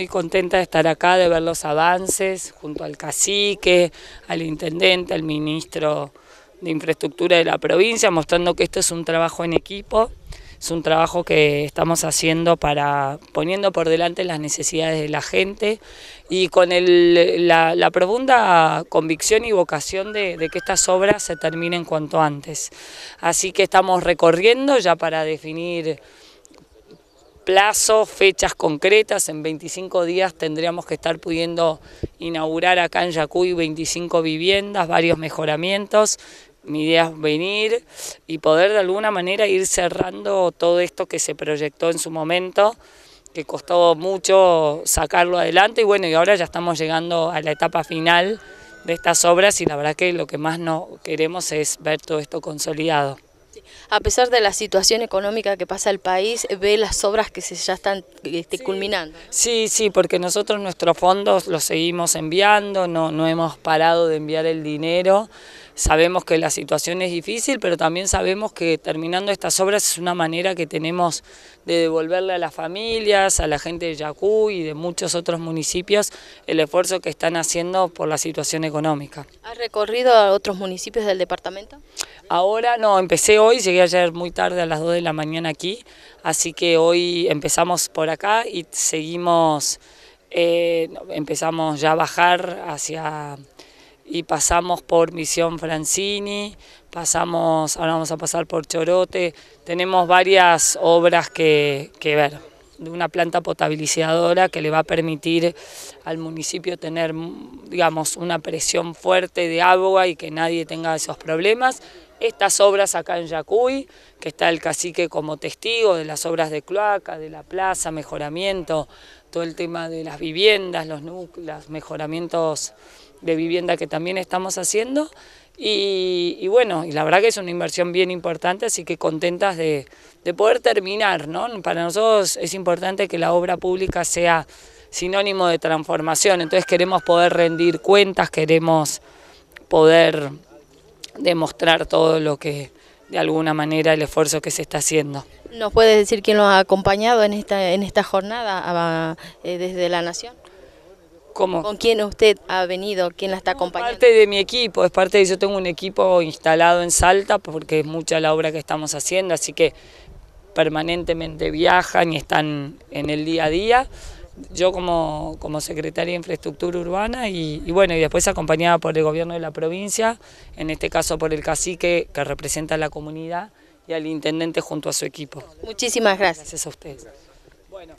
muy contenta de estar acá, de ver los avances junto al cacique, al intendente, al ministro de infraestructura de la provincia, mostrando que esto es un trabajo en equipo, es un trabajo que estamos haciendo para poniendo por delante las necesidades de la gente y con la, profunda convicción y vocación de, de, que estas obras se terminen cuanto antes. Así que estamos recorriendo ya para definir Plazo, fechas concretas. En 25 días tendríamos que estar pudiendo inaugurar acá en Yacuy 25 viviendas, varios mejoramientos. Mi idea es venir y poder de alguna manera ir cerrando todo esto que se proyectó en su momento, que costó mucho sacarlo adelante y bueno, y ahora ya estamos llegando a la etapa final de estas obras y la verdad que lo que más no queremos es ver todo esto consolidado a pesar de la situación económica que pasa el país, ve las obras que se ya están este, culminando. Sí, sí, porque nosotros nuestros fondos los seguimos enviando, no, no hemos parado de enviar el dinero. Sabemos que la situación es difícil, pero también sabemos que terminando estas obras es una manera que tenemos de devolverle a las familias, a la gente de Yacú y de muchos otros municipios el esfuerzo que están haciendo por la situación económica. ¿Has recorrido a otros municipios del departamento? Ahora no, empecé hoy, llegué ayer muy tarde a las 2 de la mañana aquí, así que hoy empezamos por acá y seguimos, eh, empezamos ya a bajar hacia y pasamos por Misión Francini, pasamos, ahora vamos a pasar por Chorote, tenemos varias obras que, ver de una planta potabilizadora que le va a permitir al municipio tener, digamos, una presión fuerte de agua y que nadie tenga esos problemas estas obras acá en Yacuy, que está el cacique como testigo de las obras de cloaca, de la plaza, mejoramiento, todo el tema de las viviendas, los, núcleos, mejoramientos de vivienda que también estamos haciendo. Y, bueno, y la verdad que es una inversión bien importante, así que contentas de, de poder terminar. ¿no? Para nosotros es importante que la obra pública sea sinónimo de transformación, entonces queremos poder rendir cuentas, queremos poder demostrar todo lo que, de alguna manera, el esfuerzo que se está haciendo. ¿Nos puede decir quién lo ha acompañado en esta, en esta jornada eh, desde la Nación? ¿Cómo? ¿Con quién usted ha venido? ¿Quién la está acompañando? Es parte de mi equipo, es parte de... Yo tengo un equipo instalado en Salta porque es mucha la obra que estamos haciendo, así que permanentemente viajan y están en el día a día yo como, como secretaria de Infraestructura Urbana y, bueno, y después acompañada por el gobierno de la provincia, en este caso por el cacique que representa a la comunidad y al intendente junto a su equipo. Muchísimas gracias. Gracias a ustedes. Bueno.